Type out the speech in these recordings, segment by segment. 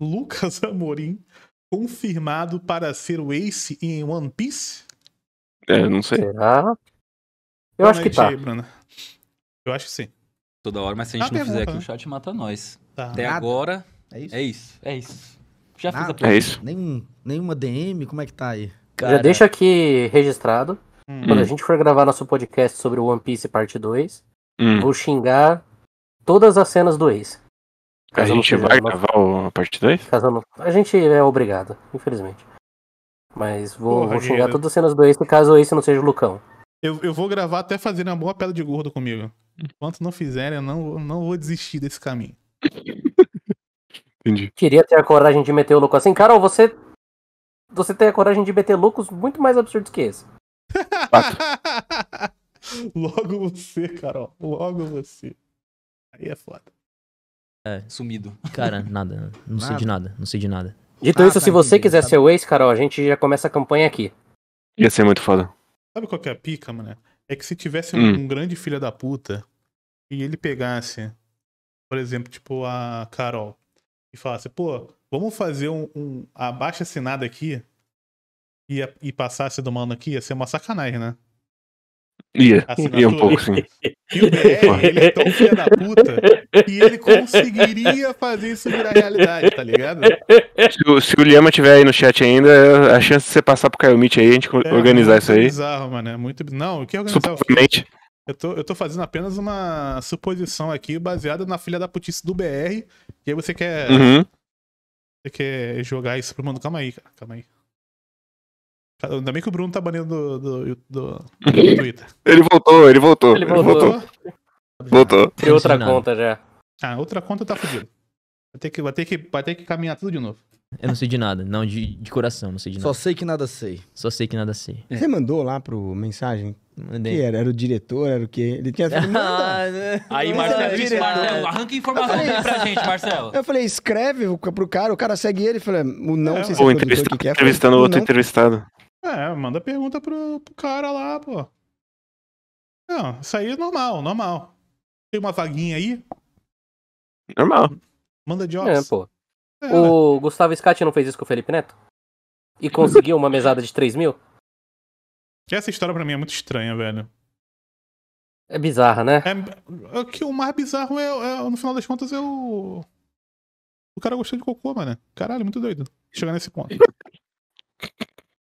Lucas Amorim confirmado para ser o Ace em One Piece? É, não sei. Será? Eu acho que tá. Aí, Eu acho que sim. Toda hora, mas se a gente tá, não fizer aqui, né? o chat mata nós. Tá. Até Nada. agora. É isso. É isso. É isso. Já Nada. fiz a pergunta. É isso. Nenhum, nenhuma DM, como é que tá aí? Cara... Já deixa aqui registrado. Hum. Quando a gente for gravar nosso podcast sobre One Piece parte 2, hum. vou xingar todas as cenas do Ace. Caso a gente vai gravar a parte 2? Não... A gente é obrigado, infelizmente. Mas vou, Porra, vou xingar todas as cenas do Ace caso o Ace não seja o Lucão. Eu, eu vou gravar até fazer uma boa pele de gordo comigo. Enquanto não fizerem, eu não, não vou desistir desse caminho. Entendi. Queria ter a coragem de meter o louco assim. Carol, você. Você tem a coragem de meter loucos muito mais absurdos que esse. Logo você, Carol. Logo você. Aí é foda. É. Sumido. Cara, nada. Não nada. sei de nada. Não sei de nada. Dito então, ah, então, isso, tá se você quiser tá ser o ex, Carol, a gente já começa a campanha aqui. Ia ser muito foda. Sabe qual que é a pica, mano? É que se tivesse hum. um grande filho da puta e ele pegasse, por exemplo, tipo a Carol, e falasse, pô, vamos fazer um, um abaixo assinado aqui e, e passasse do mano aqui, ia ser uma sacanagem, né? Ia, ia um pouco, sim. E o BR, ele é tão filho da puta que ele conseguiria fazer isso virar realidade, tá ligado? Se o, se o Liama tiver aí no chat ainda, a chance de você passar pro Caio Meet aí, a gente é, organizar é isso aí. Bizarro, mano, é muito Não, o que organizar? Supostamente. Eu tô, eu tô fazendo apenas uma suposição aqui baseada na filha da putice do BR. E aí você quer. Uhum. Você quer jogar isso pro mundo. Calma aí, calma aí. Ainda bem que o Bruno tá banido do, do, do, do Twitter. Ele voltou, ele voltou. Ele voltou. Ele voltou. voltou. Tem outra conta já. Ah, outra conta tá fodido. Vai ter, que, vai, ter que, vai ter que caminhar tudo de novo. Eu não sei de nada, não, de, de coração, não sei de nada. Só sei que nada sei. Só sei que nada sei. Você é. mandou lá pro mensagem? Mandei. Que era? Era o diretor, era o quê? Ele tinha sido Aí, Marcelo, disse, Marcelo, arranca informação falei, pra gente, Marcelo. Eu falei, escreve pro cara, o cara segue ele. Falei, o não, é, se você Ou que é, entrevistando falei, outro não. entrevistado. É, manda pergunta pro, pro cara lá, pô. Não, isso aí é normal, normal. Tem uma vaguinha aí? Normal. Manda de É, pô. É, o né? Gustavo Scatti não fez isso com o Felipe Neto? E conseguiu uma mesada de 3 mil? Essa história pra mim é muito estranha, velho. É bizarra, né? É, é que o mais bizarro é, é, no final das contas, é o. O cara gostou de cocô, mano. Caralho, muito doido. Chegar nesse ponto.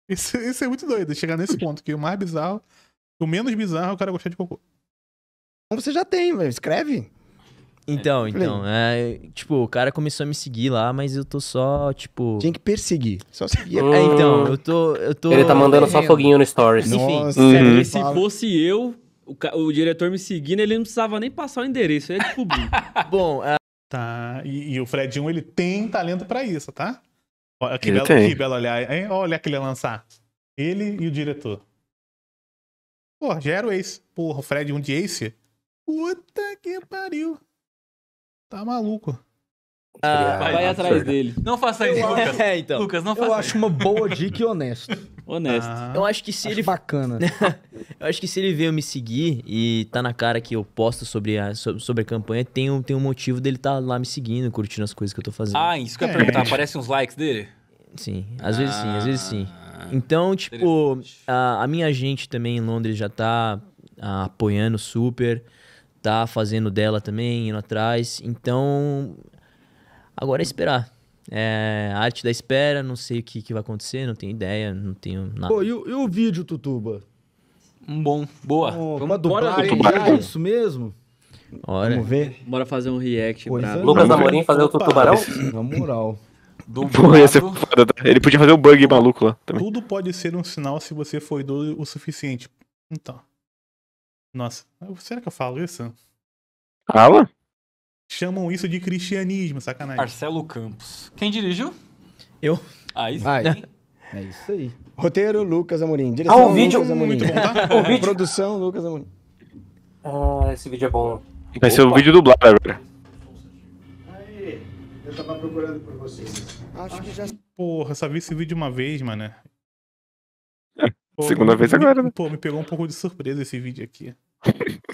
Isso, isso é muito doido, chegar nesse ponto, que o mais bizarro, o menos bizarro é o cara gostar de cocô. Você já tem, velho. Escreve. Então, é, então, é, tipo, o cara começou a me seguir lá, mas eu tô só, tipo... Tinha que perseguir, só seguir. é, então, eu tô, eu tô... Ele tá mandando só foguinho no stories. Enfim, uhum. uhum. se fosse eu, o, o, diretor me seguindo, ele não precisava nem passar o endereço, ele ia é descobrir. Bom, é Tá, e, e, o Fredinho, ele tem talento para isso, tá? Olha que, belo, que belo olhar, hein? Olha aquele lançar. Ele e o diretor. Pô, já era o Ace. Porra, o Fred um de Ace? Puta que pariu. Tá maluco. Ah, é vai, vai atrás absurda. dele. Não faça isso, é, Lucas. É, então. Lucas, não faça Eu acho uma boa dica e honesto. honesto. Ah, eu acho que se acho ele. bacana. eu acho que se ele veio me seguir e tá na cara que eu posto sobre a, sobre a campanha, tem um, tem um motivo dele tá lá me seguindo, curtindo as coisas que eu tô fazendo. Ah, isso que eu ia é. perguntar. Aparecem uns likes dele? Sim. Às ah. vezes sim, às vezes sim. Ah, então, tipo, a, a minha gente também em Londres já tá a, ah, apoiando super, tá fazendo dela também, indo atrás. Então, Agora é esperar. É, arte da espera, não sei o que, que vai acontecer, não tenho ideia, não tenho nada. Pô, e o, e o vídeo, Tutuba? Um bom, boa. Oh, Vamos bora É isso mesmo? Ora. Vamos ver. Bora fazer um react pra... É. Lucas Amorim fazer o Tutubarão? Na moral. Do tá? Ele podia fazer o um bug maluco lá também. Tudo pode ser um sinal se você for doido o suficiente. Então. Nossa, será que eu falo isso? Fala? chamam isso de cristianismo, sacanagem. Marcelo Campos. Quem dirigiu? Eu. Aí Vai. É isso aí. Roteiro, Lucas Amorim. Ah, Direção, ah, um vídeo Lucas Amorim. muito bom, tá? vídeo. Produção, Lucas Amorim. Ah, esse vídeo é bom. Vai ser o vídeo dublado agora. Aê, eu tava procurando por vocês. Acho que já... Porra, só vi esse vídeo uma vez, mano. Pô, é, segunda me... vez agora, né? Pô, me pegou um pouco de surpresa esse vídeo aqui.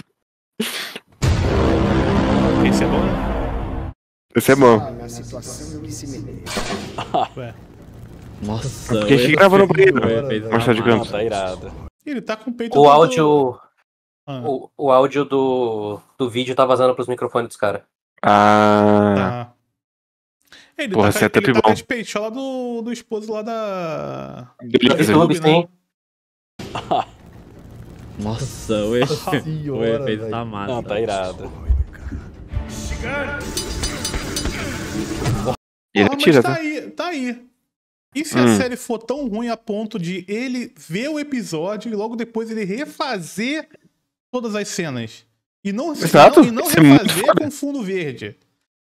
Esse é bom, né? Esse é bom. Ah, Nossa. É porque a gente grava no banheiro. Marcelo tá de Campos. Ah, tá irado. Ele tá com o peito. O todo... áudio. Ah. O, o áudio do, do vídeo tá vazando pros microfones dos caras. Ah. ah. Ele Porra, tá, é ele tá bom. de do, do esposo lá da. Beleza. Do é YouTube, né? Nossa, o o peito tá massa. Não, tá irado. Ele ah, tira, tá, tá, aí, tá aí. E se hum. a série for tão ruim a ponto de ele ver o episódio e logo depois ele refazer todas as cenas? E não, Exato. E não, e não é refazer é com fundo verde.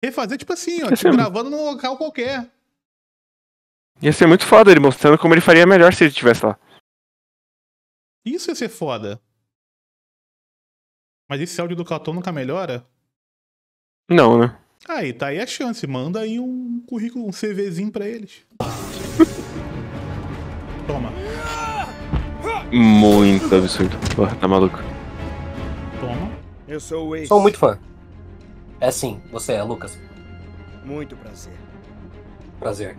Refazer, tipo assim, ó, tipo, é gravando num local qualquer. Ia ser muito foda ele mostrando como ele faria melhor se ele estivesse lá. Isso ia ser foda. Mas esse áudio do Caton nunca melhora? Não, né? Aí tá aí a chance, manda aí um currículo, um CVzinho pra eles. Toma. Muito absurdo. Pô, tá maluco. Toma. Eu sou o Ace. Sou muito fã. É sim, você é, Lucas. Muito prazer. Prazer.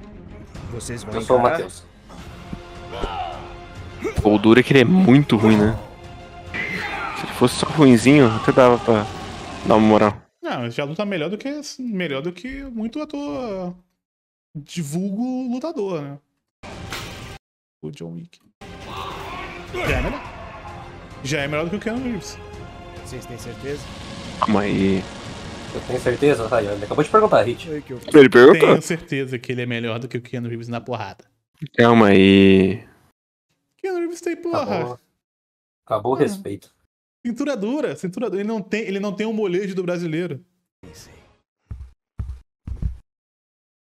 Vocês vão Eu sou o Matheus. O duro é que ele é muito ruim, né? Se ele fosse só ruinzinho, até dava pra dar uma moral. Ah, já luta melhor do que melhor do que muito ator divulgo lutador, né? O John Wick. Já é melhor. Já é melhor do que o Keanu Reeves. Vocês têm certeza? Calma aí. Eu tenho certeza, tá? Ele acabou de perguntar, Hit. Ele perguntou. Tenho certeza que ele é melhor do que o Keanu Reeves na porrada. Calma aí. Keanu Reeves tem porra. Acabou, acabou o respeito. Cintura dura, cintura dura. Ele não tem, ele não tem o um molejo do brasileiro.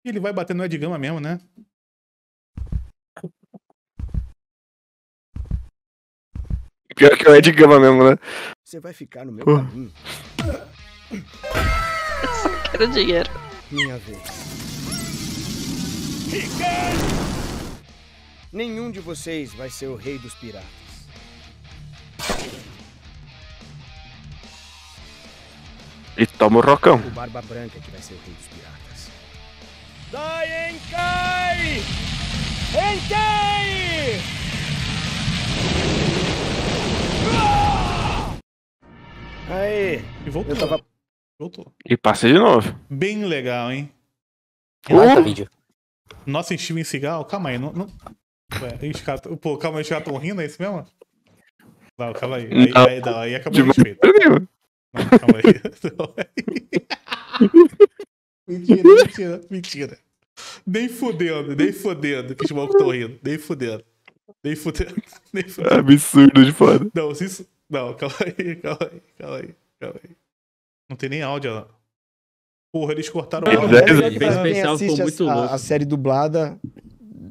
Ele vai bater no Edgama mesmo, né? Pior que é o Edgama mesmo, né? Você vai ficar no meu uh. caminho. Eu só quero dinheiro. Minha vez. Nenhum de vocês vai ser o rei dos piratas. E toma o rocão. O Barba Branca que vai ser o rei dos piratas. Dai ah! Aê! E voltou. Tava... Voltou. E passei de novo. Bem legal, hein? Nossa, uh! vídeo. Nossa, Steven cigarro? Calma aí, não... não... Ué, os cara... Pô, calma aí, os caras tão rindo, é isso mesmo? Não, calma aí. Aí, aí, aí acabou o respeito. Não, calma aí. mentira, mentira, mentira. Nem fudendo, nem fudendo que os malucos estão rindo. Nem fudendo. Nem fudendo. Nem é fudendo. É absurdo de foda. Não, se isso. Não, calma aí, calma aí, calma aí, calma aí. Não tem nem áudio lá. Porra, eles cortaram o áudio. É, é, é, é, é, é, é, é, é, a série dublada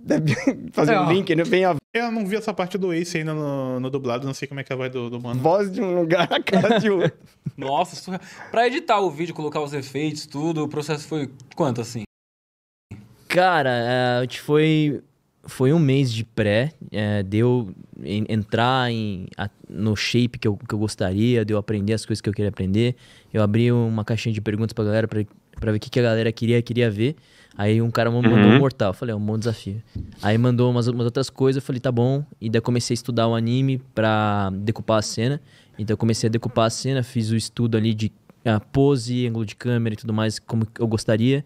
deve fazer um link, né? vem a... Eu não vi essa parte do Ace ainda no, no dublado, não sei como é que é a voz do, do mano. Voz de um lugar, a cara de outro. Nossa, surra. pra editar o vídeo, colocar os efeitos, tudo, o processo foi quanto, assim? Cara, uh, foi foi um mês de pré, é, deu em, entrar em, a, no shape que eu, que eu gostaria, deu aprender as coisas que eu queria aprender. Eu abri uma caixinha de perguntas pra galera pra pra ver o que, que a galera queria, queria ver. Aí um cara mandou uhum. um mortal. Eu falei, é um bom desafio. Aí mandou umas, umas, outras coisas, eu falei, tá bom. E daí comecei a estudar o anime pra decupar a cena. Então comecei a decupar a cena, fiz o estudo ali de ah, pose, ângulo de câmera e tudo mais, como eu gostaria.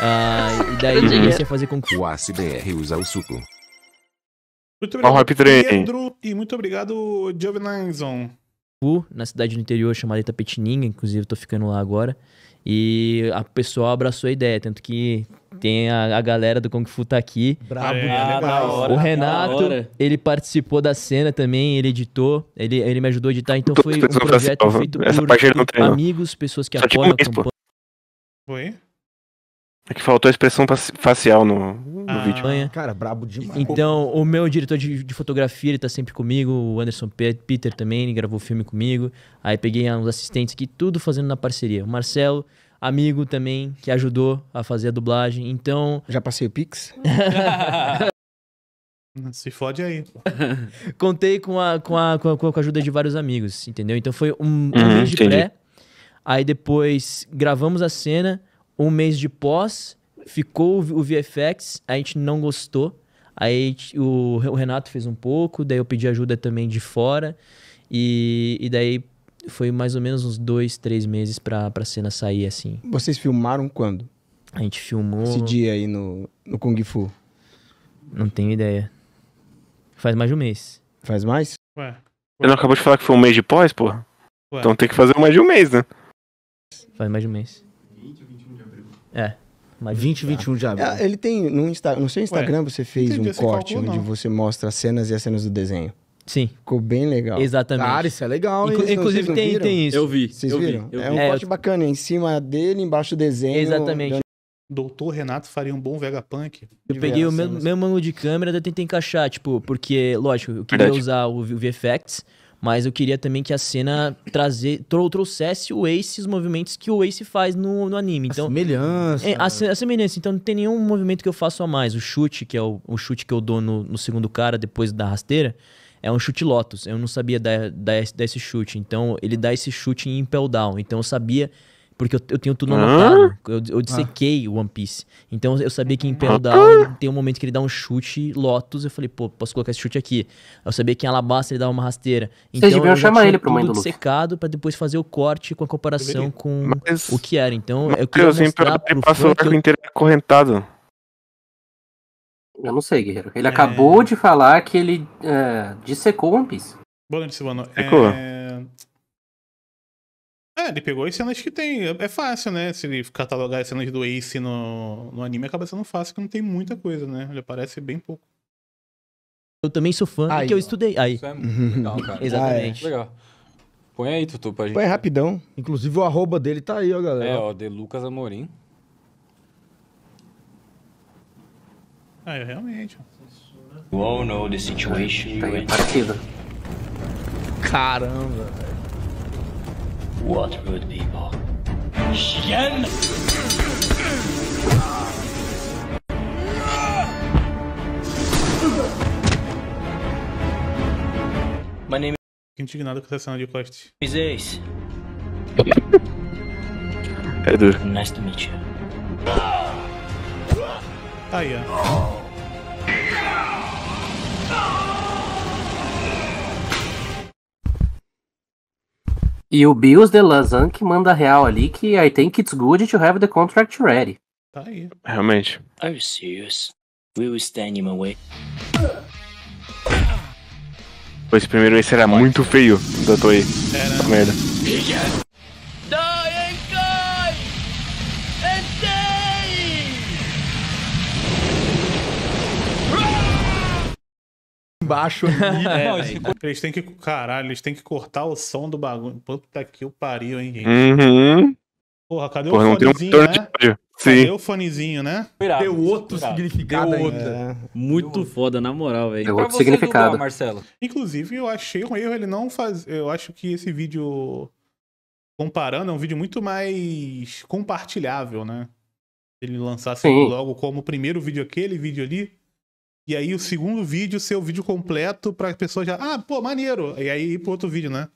Ah, e daí comecei a fazer com que. O ACBR usa o suco. Muito obrigado, Pedro, e muito obrigado, Jovenanzon. Na cidade do interior chamada Itapetininga, inclusive eu tô ficando lá agora. E a pessoa abraçou a ideia, tanto que tem a, a galera do Kung Fu tá aqui. Brabo, é, né? hora, O Renato, hora. ele participou da cena também, ele editou, ele, ele me ajudou a editar, então Todos foi um projeto feito por amigos, pessoas que apoiam, Oi? É que faltou a expressão facial no, no ah, vídeo. Manha. Cara, brabo demais. Então, o meu diretor de, de, fotografia, ele tá sempre comigo, o Anderson Peter também, ele gravou filme comigo. Aí peguei uns assistentes aqui, tudo fazendo na parceria. O Marcelo, amigo também, que ajudou a fazer a dublagem. Então. Já passei o Pix? Se fode aí. Contei com a, com, a, com, a, com a ajuda de vários amigos, entendeu? Então foi um, um uhum, vídeo entendi. pré. Aí depois gravamos a cena um mês de pós, ficou o VFX, a gente não gostou. Aí o, Renato fez um pouco, daí eu pedi ajuda também de fora. E, e daí foi mais ou menos uns dois, três meses pra, pra cena sair, assim. Vocês filmaram quando? A gente filmou... Esse dia aí no, no Kung Fu. Não tenho ideia. Faz mais de um mês. Faz mais? Ué. Você não acabou de falar que foi um mês de pós, porra? Ué. Então tem que fazer mais de um mês, né? Faz mais de um mês. 20 ou 21? É. Mas 20 tá. e 21 de abril. É, ele tem no, Insta, no seu Instagram Ué, você fez um corte onde não. você mostra as cenas e as cenas do desenho. Sim. Ficou bem legal. Exatamente. Cara, isso é legal. Inclu isso, inclusive tem, tem isso. Eu vi. Vocês eu viram? Vi, eu é um é, corte bacana. Em cima dele, embaixo o desenho. Exatamente. Dando... Doutor Renato faria um bom Vegapunk. Eu peguei o mesmo, mesmo ângulo de câmera, daí tentei encaixar, tipo, porque, lógico, eu queria Verdade. usar o VFX. Mas eu queria também que a cena trazer, trou trouxesse o Ace, os movimentos que o Ace faz no, no anime. Então, a semelhança. É, a, a, semelhança. Então não tem nenhum movimento que eu faço a mais. O chute, que é o, o chute que eu dou no, no segundo cara depois da rasteira, é um chute Lotus. Eu não sabia dar, dar, dar esse chute. Então ele dá esse chute em Impel Down. Então eu sabia porque eu, eu tenho tudo anotado. Eu, eu dissequei o ah. One Piece. Então eu sabia que em Pendal tem um momento que ele dá um chute Lotus. Eu falei, pô, posso colocar esse chute aqui. Eu sabia que em Alabasta ele dava uma rasteira. Então Vocês eu chamar ele pro tudo dissecado pra depois fazer o corte com a comparação com mas, o que era. Então eu queria mostrar ele passou o arco inteiro acorrentado. Eu não sei, guerreiro. Ele é... acabou de falar que ele é, dissecou One Piece. Boa noite, Silvano. É... É, ele pegou as cenas que tem. É, é fácil, né? Se ele catalogar as cenas do Ace no, no anime, acaba sendo fácil, porque não tem muita coisa, né? Ele aparece bem pouco. Eu também sou fã, aí, que eu estudei. Aí. Isso é uhum. muito legal, cara. Exatamente. Ah, é. Legal. Põe aí, Tutu, pra gente. Põe rapidão. Inclusive o arroba dele tá aí, ó, galera. É, ó, de Lucas Amorim. Aí, ah, é realmente. You all know the situation. Tá aí, partida. Caramba, velho. What good people. Shen. My name Indignado com a cena de Quest. is Ace. É Nice to meet you. Ah, yeah. E o Bills de Lazan que manda real ali que I think it's good to have the contract ready. Tá aí. Realmente. Are you serious? Will stand him away? Esse primeiro esse era muito feio da Toei. Era. Merda. embaixo ali. É, eles, têm que. Caralho, eles têm que cortar o som do bagulho. Puta que o pariu, hein, gente. Uhum. Porra, cadê Porra, o fonezinho, um né? De... Sim. Cadê o fonezinho, né? Irado, Deu outro significado Deu outro. É. Muito Deu foda, na moral, velho. Deu outro significado. Marcelo? Inclusive, eu achei um erro ele não faz... Eu acho que esse vídeo, comparando, é um vídeo muito mais compartilhável, né? Se ele lançasse Sim. logo como o primeiro vídeo aquele vídeo ali, e aí o segundo vídeo ser o vídeo completo pra pessoa já. Ah, pô, maneiro! E aí ir pro outro vídeo, né?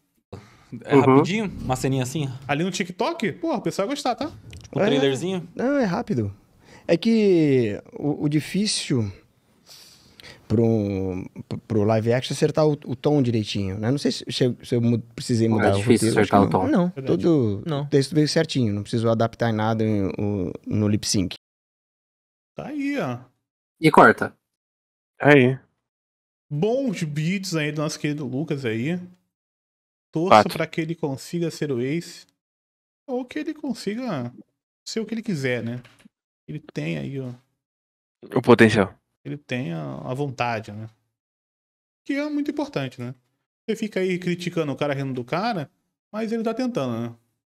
É uhum. rapidinho? Uma ceninha assim? Ali no TikTok? Pô, o pessoal vai gostar, tá? Tipo, um é, trailerzinho? Não, é rápido. É que o, o difícil pro, pro live action é acertar o, o tom direitinho, né? Não sei se, se, eu, se eu precisei é mudar é o difícil acertar o tom. Não, Verdade. todo não. texto veio certinho, não precisou adaptar em nada no lip sync. Tá aí, ó. E corta. Aí. Bons beats aí do nosso querido Lucas aí. Torço para que ele consiga ser o ace. Ou que ele consiga ser o que ele quiser, né? Ele tem aí o. O potencial. Ele tem a, a vontade, né? Que é muito importante, né? Você fica aí criticando o cara rindo do cara, mas ele tá tentando, né?